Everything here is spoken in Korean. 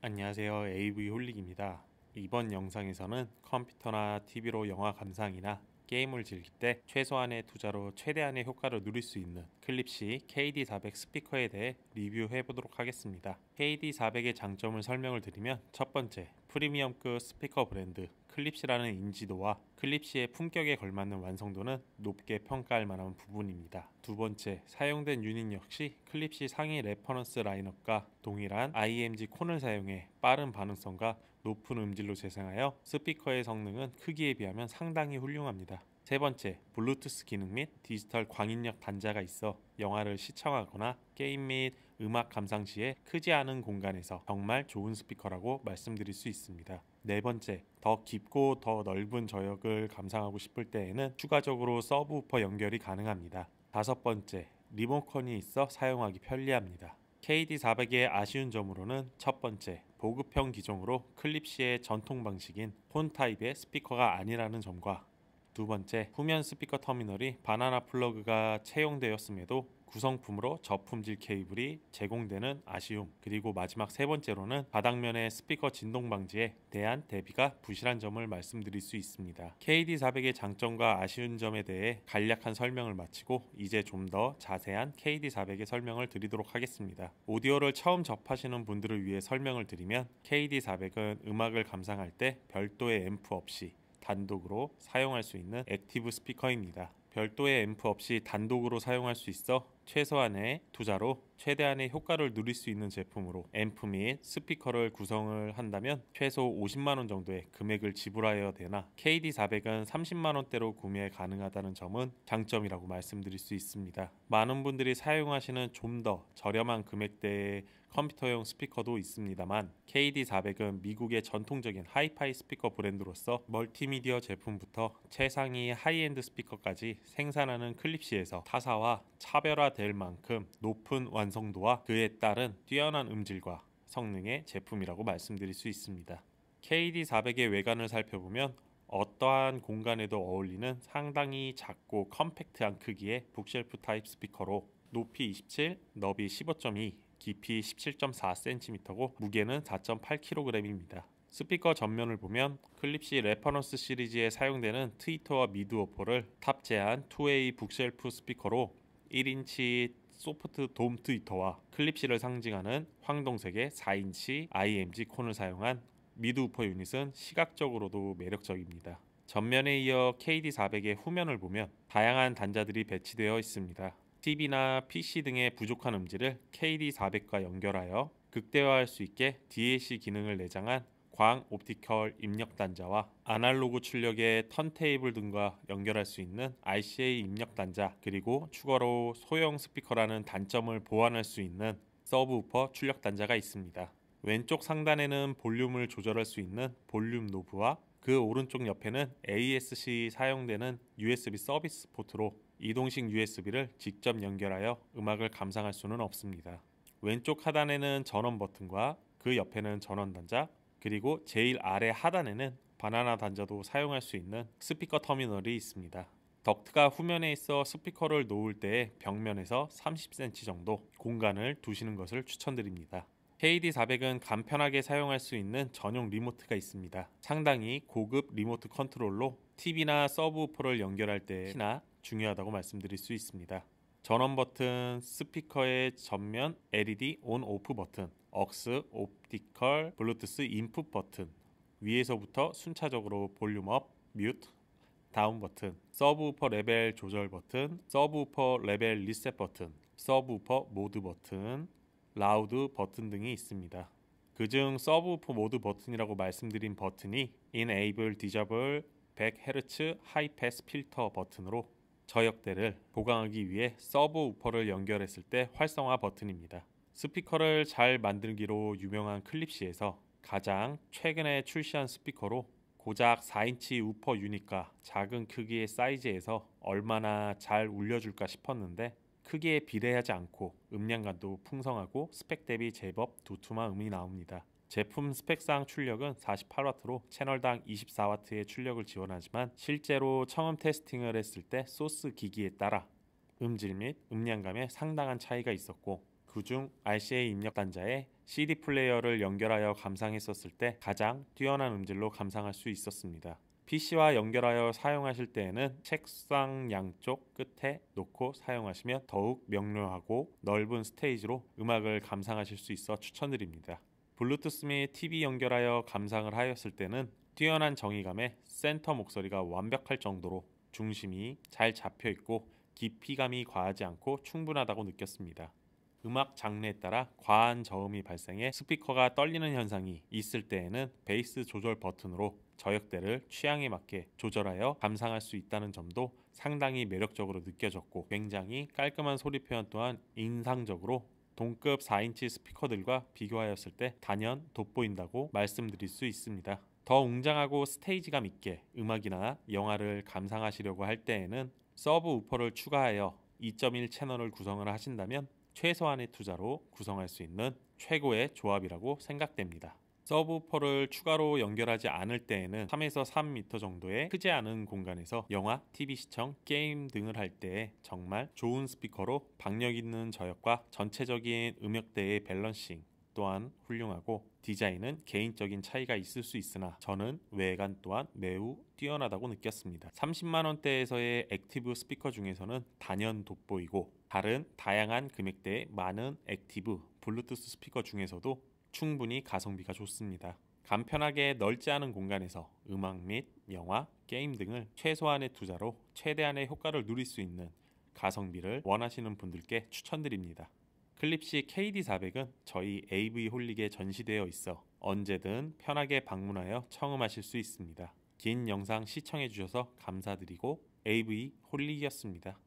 안녕하세요. AV 홀릭입니다. 이번 영상에서는 컴퓨터나 TV로 영화 감상이나 게임을 즐길 때 최소한의 투자로 최대한의 효과를 누릴 수 있는 클립시 KD400 스피커에 대해 리뷰해 보도록 하겠습니다. KD400의 장점을 설명을 드리면 첫 번째, 프리미엄급 스피커 브랜드 클립시라는 인지도와 클립시의 품격에 걸맞는 완성도는 높게 평가할 만한 부분입니다. 두 번째, 사용된 유닛 역시 클립시 상위 레퍼런스 라인업과 동일한 IMG 콘을 사용해 빠른 반응성과 높은 음질로 재생하여 스피커의 성능은 크기에 비하면 상당히 훌륭합니다. 세 번째, 블루투스 기능 및 디지털 광인력 단자가 있어 영화를 시청하거나 게임 및 음악 감상 시에 크지 않은 공간에서 정말 좋은 스피커라고 말씀드릴 수 있습니다. 네 번째, 더 깊고 더 넓은 저역을 감상하고 싶을 때에는 추가적으로 서브우퍼 연결이 가능합니다. 다섯 번째, 리모컨이 있어 사용하기 편리합니다. KD400의 아쉬운 점으로는 첫 번째, 보급형 기종으로 클립시의 전통 방식인 혼 타입의 스피커가 아니라는 점과 두 번째, 후면 스피커 터미널이 바나나 플러그가 채용되었음에도 구성품으로 저품질 케이블이 제공되는 아쉬움 그리고 마지막 세 번째로는 바닥면의 스피커 진동 방지에 대한 대비가 부실한 점을 말씀드릴 수 있습니다. KD400의 장점과 아쉬운 점에 대해 간략한 설명을 마치고 이제 좀 더 자세한 KD400의 설명을 드리도록 하겠습니다. 오디오를 처음 접하시는 분들을 위해 설명을 드리면 KD400은 음악을 감상할 때 별도의 앰프 없이 단독으로 사용할 수 있는 액티브 스피커입니다. 별도의 앰프 없이 단독으로 사용할 수 있어 최소한의 투자로 최대한의 효과를 누릴 수 있는 제품으로 앰프 및 스피커를 구성을 한다면 최소 50만원 정도의 금액을 지불하여야 되나 KD400은 30만원대로 구매 가능하다는 점은 장점이라고 말씀드릴 수 있습니다. 많은 분들이 사용하시는 좀 더 저렴한 금액대의 컴퓨터용 스피커도 있습니다만 KD400은 미국의 전통적인 하이파이 스피커 브랜드로서 멀티미디어 제품부터 최상위 하이엔드 스피커까지 생산하는 클립시에서 타사와 차별화될 만큼 높은 완성도와 그에 따른 뛰어난 음질과 성능의 제품이라고 말씀드릴 수 있습니다. KD400의 외관을 살펴보면 어떠한 공간에도 어울리는 상당히 작고 컴팩트한 크기의 북쉘프 타입 스피커로 높이 27, 너비 15.2, 깊이 17.4cm고 무게는 4.8kg입니다. 스피커 전면을 보면 클립시 레퍼런스 시리즈에 사용되는 트위터와 미드워퍼를 탑재한 2A 북쉘프 스피커로 1인치 소프트 돔 트위터와 클립시를 상징하는 황동색의 4인치 IMG 콘을 사용한 미드 우퍼 유닛은 시각적으로도 매력적입니다. 전면에 이어 KD400의 후면을 보면 다양한 단자들이 배치되어 있습니다. TV나 PC 등의 부족한 음질을 KD400과 연결하여 극대화할 수 있게 DAC 기능을 내장한 광 옵티컬 입력 단자와 아날로그 출력의 턴테이블 등과 연결할 수 있는 RCA 입력 단자 그리고 추가로 소형 스피커라는 단점을 보완할 수 있는 서브우퍼 출력 단자가 있습니다. 왼쪽 상단에는 볼륨을 조절할 수 있는 볼륨 노브와 그 오른쪽 옆에는 ASC 사용되는 USB 서비스 포트로 이동식 USB를 직접 연결하여 음악을 감상할 수는 없습니다. 왼쪽 하단에는 전원 버튼과 그 옆에는 전원 단자, 그리고 제일 아래 하단에는 바나나 단자도 사용할 수 있는 스피커 터미널이 있습니다. 덕트가 후면에 있어 스피커를 놓을 때 벽면에서 30cm 정도 공간을 두시는 것을 추천드립니다. 헤이디 400은 간편하게 사용할 수 있는 전용 리모트가 있습니다. 상당히 고급 리모트 컨트롤로 TV나 서브우퍼를 연결할 때 특히나 중요하다고 말씀드릴 수 있습니다. 전원 버튼, 스피커의 전면 LED 온 오프 버튼, 억스, 옵티컬, 블루투스 인풋 버튼, 위에서부터 순차적으로 볼륨 업, 뮤트, 다운 버튼, 서브우퍼 레벨 조절 버튼, 서브우퍼 레벨 리셋 버튼, 서브우퍼 모드 버튼, 라우드 버튼 등이 있습니다. 그 중 서브우프 모드 버튼이라고 말씀드린 버튼이 Enable Disable 100Hz 하이 패스 필터 버튼으로 저역대를 보강하기 위해 서브우퍼를 연결했을 때 활성화 버튼입니다. 스피커를 잘 만들기로 유명한 클립시에서 가장 최근에 출시한 스피커로 고작 4인치 우퍼 유닛과 작은 크기의 사이즈에서 얼마나 잘 울려줄까 싶었는데 크게 비례하지 않고 음량감도 풍성하고 스펙 대비 제법 두툼한 음이 나옵니다. 제품 스펙상 출력은 48W로 채널당 24W의 출력을 지원하지만 실제로 청음 테스팅을 했을 때 소스 기기에 따라 음질 및 음량감에 상당한 차이가 있었고 그중 RCA 입력 단자에 CD 플레이어를 연결하여 감상했었을 때 가장 뛰어난 음질로 감상할 수 있었습니다. PC와 연결하여 사용하실 때에는 책상 양쪽 끝에 놓고 사용하시면 더욱 명료하고 넓은 스테이지로 음악을 감상하실 수 있어 추천드립니다. 블루투스 및 TV 연결하여 감상을 하였을 때는 뛰어난 정의감에 센터 목소리가 완벽할 정도로 중심이 잘 잡혀 있고 깊이감이 과하지 않고 충분하다고 느꼈습니다. 음악 장르에 따라 과한 저음이 발생해 스피커가 떨리는 현상이 있을 때에는 베이스 조절 버튼으로 저역대를 취향에 맞게 조절하여 감상할 수 있다는 점도 상당히 매력적으로 느껴졌고 굉장히 깔끔한 소리 표현 또한 인상적으로 동급 4인치 스피커들과 비교하였을 때 단연 돋보인다고 말씀드릴 수 있습니다. 더 웅장하고 스테이지감 있게 음악이나 영화를 감상하시려고 할 때에는 서브 우퍼를 추가하여 2.1 채널을 구성을 하신다면 최소한의 투자로 구성할 수 있는 최고의 조합이라고 생각됩니다. 서브퍼를 추가로 연결하지 않을 때에는 3에서 3m 정도의 크지 않은 공간에서 영화, TV 시청, 게임 등을 할 때에 정말 좋은 스피커로 박력 있는 저역과 전체적인 음역대의 밸런싱 또한 훌륭하고 디자인은 개인적인 차이가 있을 수 있으나 저는 외관 또한 매우 뛰어나다고 느꼈습니다. 30만 원대에서의 액티브 스피커 중에서는 단연 돋보이고 다른 다양한 금액대의 많은 액티브 블루투스 스피커 중에서도 충분히 가성비가 좋습니다. 간편하게 넓지 않은 공간에서 음악 및 영화, 게임 등을 최소한의 투자로 최대한의 효과를 누릴 수 있는 가성비를 원하시는 분들께 추천드립니다. 클립시 KD400은 저희 AV 홀릭에 전시되어 있어 언제든 편하게 방문하여 청음하실 수 있습니다. 긴 영상 시청해주셔서 감사드리고 AV 홀릭이었습니다.